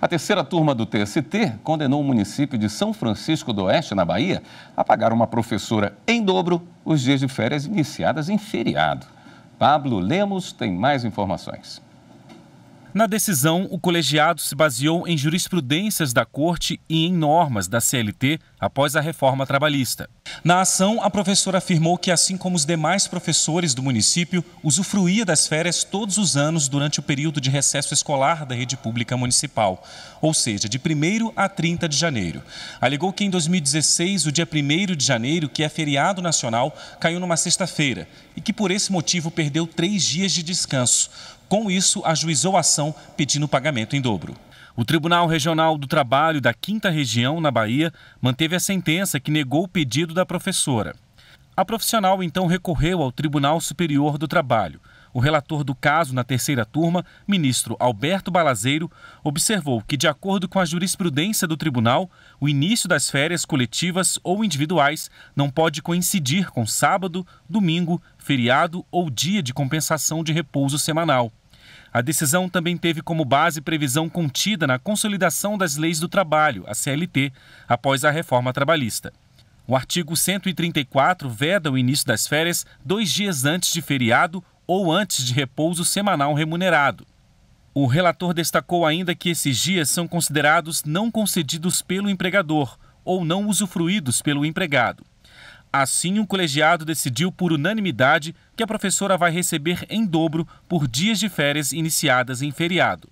A terceira turma do TST condenou o município de São Francisco do Oeste, na Bahia, a pagar uma professora em dobro os dias de férias iniciadas em feriado. Pablo Lemos tem mais informações. Na decisão, o colegiado se baseou em jurisprudências da Corte e em normas da CLT após a reforma trabalhista. Na ação, a professora afirmou que, assim como os demais professores do município, usufruía das férias todos os anos durante o período de recesso escolar da rede pública municipal, ou seja, de 1 a 30 de janeiro. Alegou que em 2016, o dia 1 de janeiro, que é feriado nacional, caiu numa sexta-feira e que, por esse motivo, perdeu três dias de descanso. Com isso, ajuizou a ação pedindo pagamento em dobro. O Tribunal Regional do Trabalho da 5 Região, na Bahia, manteve a sentença que negou o pedido da professora. A profissional então recorreu ao Tribunal Superior do Trabalho. O relator do caso na terceira turma, ministro Alberto Balazeiro, observou que, de acordo com a jurisprudência do tribunal, o início das férias coletivas ou individuais não pode coincidir com sábado, domingo, feriado ou dia de compensação de repouso semanal. A decisão também teve como base previsão contida na Consolidação das Leis do Trabalho, a CLT, após a reforma trabalhista. O artigo 134 veda o início das férias dois dias antes de feriado ou antes de repouso semanal remunerado. O relator destacou ainda que esses dias são considerados não concedidos pelo empregador ou não usufruídos pelo empregado. Assim, um colegiado decidiu por unanimidade que a professora vai receber em dobro por dias de férias iniciadas em feriado.